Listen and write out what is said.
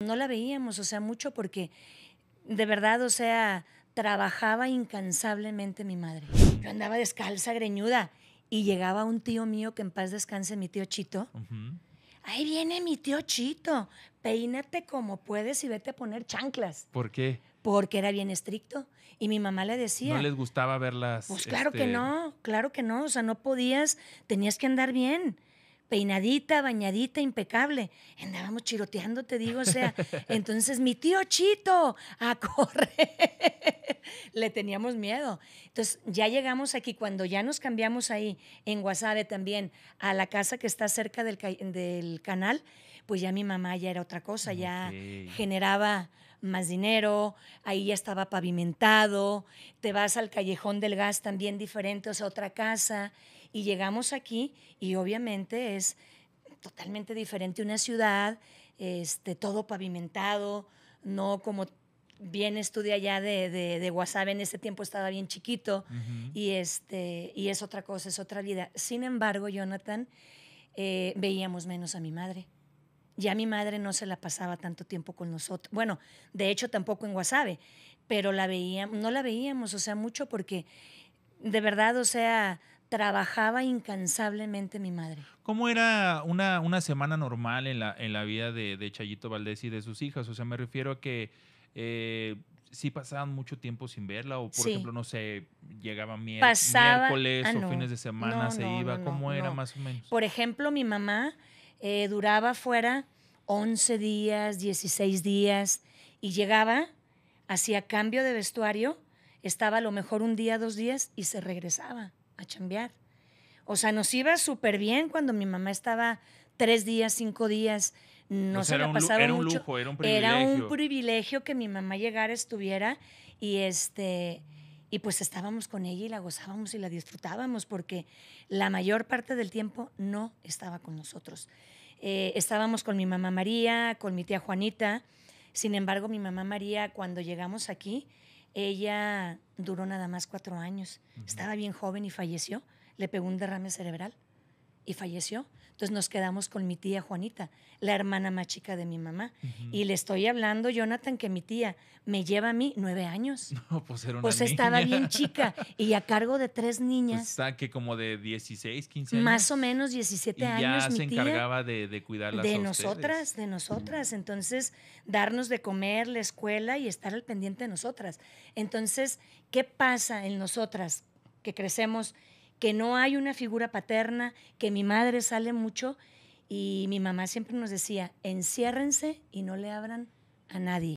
no la veíamos, o sea, mucho porque de verdad, o sea, trabajaba incansablemente mi madre. Yo andaba descalza, greñuda, y llegaba un tío mío que en paz descanse, mi tío Chito. Ahí viene mi tío Chito, peínate como puedes y vete a poner chanclas. ¿Por qué? Porque era bien estricto. Y mi mamá le decía. ¿No les gustaba verlas? Pues claro que este, no, claro que no. O sea, no podías, tenías que andar bien peinadita, bañadita, impecable. Andábamos chiroteando, te digo, o sea, entonces mi tío Chito, a correr le teníamos miedo. Entonces, ya llegamos aquí, cuando ya nos cambiamos ahí, en Guasave también, a la casa que está cerca del, canal, pues ya mi mamá ya era otra cosa, ya generaba más dinero, ahí ya estaba pavimentado, te vas al callejón del gas también diferente, o sea, otra casa, y llegamos aquí y obviamente es totalmente diferente una ciudad, este, todo pavimentado, no como bien estudia ya de, de, WhatsApp, en ese tiempo estaba bien chiquito y, este, y es otra cosa, es otra vida. Sin embargo, Jonathan, eh, veíamos menos a mi madre. Ya mi madre no se la pasaba tanto tiempo con nosotros. Bueno, de hecho tampoco en WhatsApp, pero la veíamos no la veíamos, o sea, mucho porque de verdad, o sea, trabajaba incansablemente mi madre. ¿Cómo era una, semana normal en la, en la vida de, Chayito Valdés y de sus hijas? O sea, me refiero a que eh, sí pasaban mucho tiempo sin verla o, por ejemplo, no sé, llegaba miércoles ah, o fines de semana, se iba. ¿Cómo era más o menos? Por ejemplo, mi mamá eh, duraba fuera 11 días, 16 días y llegaba, hacía cambio de vestuario, estaba a lo mejor un día, dos días y se regresaba a chambear. O sea, nos iba súper bien cuando mi mamá estaba tres días, cinco días. No había pues pasado un, mucho. lujo, era un privilegio. que mi mamá llegara, estuviera y este y pues estábamos con ella y la gozábamos y la disfrutábamos porque la mayor parte del tiempo no estaba con nosotros. Eh, estábamos con mi mamá María, con mi tía Juanita. Sin embargo, mi mamá María, cuando llegamos aquí, ella duró nada más cuatro años. Estaba bien joven y falleció. Le pegó un derrame cerebral y falleció. Entonces nos quedamos con mi tía Juanita, la hermana más chica de mi mamá. Y le estoy hablando, Jonathan, que mi tía me lleva a mí nueve años. No, pues era una Pues estaba bien chica y a cargo de tres niñas. Pues está que como de 16, 15 años. Más o menos 17 años. Ya se encargaba de, de De nosotras, de nosotras. Entonces, darnos de comer, la escuela y estar al pendiente de nosotras. Entonces, ¿qué pasa en nosotras que crecemos? que no hay una figura paterna, que mi madre sale mucho y mi mamá siempre nos decía, enciérrense y no le abran a nadie.